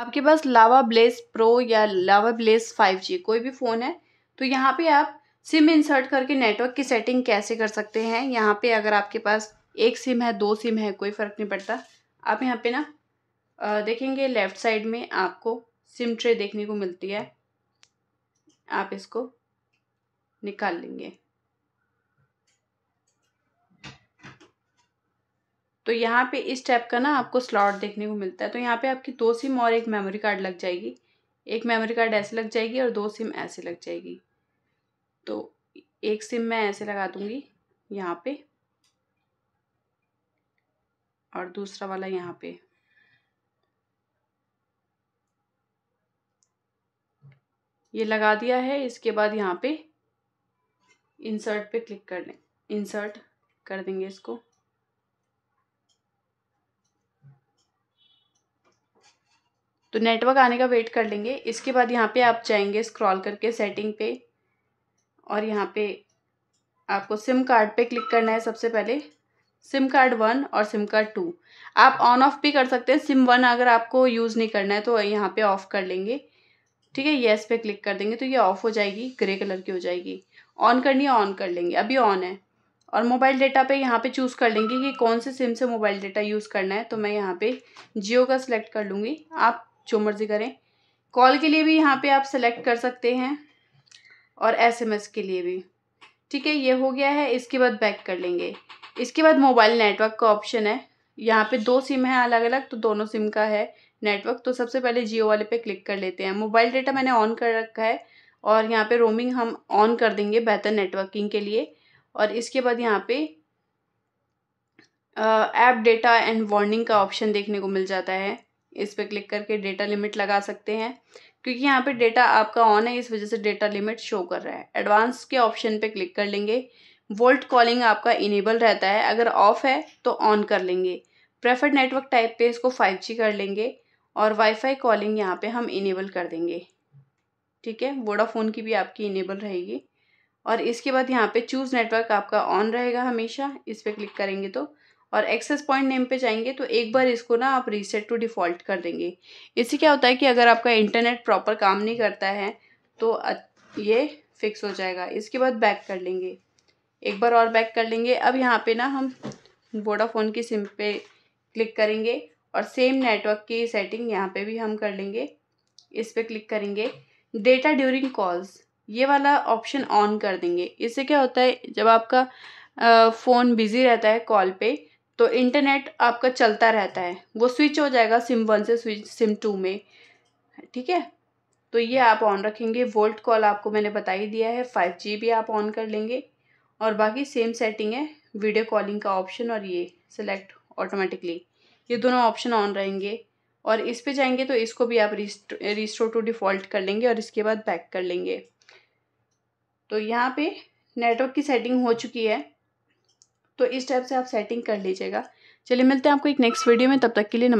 आपके पास लावा bless pro या लावा bless five G कोई भी फ़ोन है तो यहाँ पे आप सिम इंसर्ट करके नेटवर्क की सेटिंग कैसे कर सकते हैं यहाँ पे अगर आपके पास एक सिम है दो सिम है कोई फ़र्क नहीं पड़ता आप यहाँ पे ना देखेंगे लेफ़्ट साइड में आपको सिम ट्रे देखने को मिलती है आप इसको निकाल लेंगे तो यहाँ पे इस टाइप का ना आपको स्लॉट देखने को मिलता है तो यहाँ पे आपकी दो सिम और एक मेमोरी कार्ड लग जाएगी एक मेमोरी कार्ड ऐसे लग जाएगी और दो सिम ऐसे लग जाएगी तो एक सिम मैं ऐसे लगा दूंगी यहाँ पे और दूसरा वाला यहाँ पे ये लगा दिया है इसके बाद यहाँ पे इंसर्ट पे क्लिक कर लें इंसर्ट कर देंगे इसको तो नेटवर्क आने का वेट कर लेंगे इसके बाद यहाँ पे आप जाएंगे स्क्रॉल करके सेटिंग पे और यहाँ पे आपको सिम कार्ड पे क्लिक करना है सबसे पहले सिम कार्ड वन और सिम कार्ड टू आप ऑन ऑफ भी कर सकते हैं सिम वन अगर आपको यूज़ नहीं करना है तो यहाँ पे ऑफ़ कर लेंगे ठीक है येस पे क्लिक कर देंगे तो ये ऑफ़ हो जाएगी ग्रे कलर की हो जाएगी ऑन करनी है ऑन कर लेंगे अभी ऑन है और मोबाइल डेटा पे यहाँ पे चूज़ कर लेंगे कि कौन से सिम से मोबाइल डेटा यूज़ करना है तो मैं यहाँ पे जियो का सिलेक्ट कर लूँगी आप जो मर्ज़ी करें कॉल के लिए भी यहाँ पे आप सेलेक्ट कर सकते हैं और एसएमएस के लिए भी ठीक है ये हो गया है इसके बाद बैक कर लेंगे इसके बाद मोबाइल नेटवर्क का ऑप्शन है यहाँ पे दो सिम है अलग अलग तो दोनों सिम का है नेटवर्क तो सबसे पहले जियो वाले पे क्लिक कर लेते हैं मोबाइल डेटा मैंने ऑन कर रखा है और यहाँ पे रोमिंग हम ऑन कर देंगे बेहतर नेटवर्किंग के लिए और इसके बाद यहाँ पे ऐप डेटा एंड वार्निंग का ऑप्शन देखने को मिल जाता है इस पर क्लिक करके डेटा लिमिट लगा सकते हैं क्योंकि यहाँ पे डेटा आपका ऑन है इस वजह से डेटा लिमिट शो कर रहा है एडवांस के ऑप्शन पे क्लिक कर लेंगे वोल्ट कॉलिंग आपका इनेबल रहता है अगर ऑफ है तो ऑन कर लेंगे प्रेफर्ड नेटवर्क टाइप पे इसको 5G कर लेंगे और वाईफाई कॉलिंग यहाँ पे हम इनेबल कर देंगे ठीक है वोडाफोन की भी आपकी इनेबल रहेगी और इसके बाद यहाँ पे चूज़ नेटवर्क आपका ऑन रहेगा हमेशा इस पर क्लिक करेंगे तो और एक्सेस पॉइंट नेम पे जाएंगे तो एक बार इसको ना आप रीसेट टू डिफ़ॉल्ट कर देंगे इससे क्या होता है कि अगर आपका इंटरनेट प्रॉपर काम नहीं करता है तो ये फिक्स हो जाएगा इसके बाद बैक कर लेंगे एक बार और बैक कर लेंगे अब यहाँ पे ना हम वोडाफोन की सिम पे क्लिक करेंगे और सेम नेटवर्क की सेटिंग यहाँ पे भी हम कर लेंगे इस पर क्लिक करेंगे डेटा ड्यूरिंग कॉल्स ये वाला ऑप्शन ऑन कर देंगे इससे क्या होता है जब आपका फ़ोन बिज़ी रहता है कॉल पे तो इंटरनेट आपका चलता रहता है वो स्विच हो जाएगा सिम वन से स्विच सिम टू में ठीक है तो ये हाँ। आप ऑन रखेंगे वोल्ट कॉल आपको मैंने बता ही दिया है फाइव जी भी आप ऑन कर लेंगे और बाकी सेम सेटिंग है वीडियो कॉलिंग का ऑप्शन और ये सिलेक्ट ऑटोमेटिकली ये दोनों ऑप्शन ऑन रहेंगे और इस पे जाएंगे तो इसको भी आप रिस्टोर टू डिफ़ॉल्ट कर लेंगे और इसके बाद बैक कर लेंगे तो यहाँ पे नेटवर्क की सेटिंग हो चुकी है तो इस टाइप से आप सेटिंग कर लीजिएगा चलिए मिलते हैं आपको एक नेक्स्ट वीडियो में तब तक के लिए नमस्कार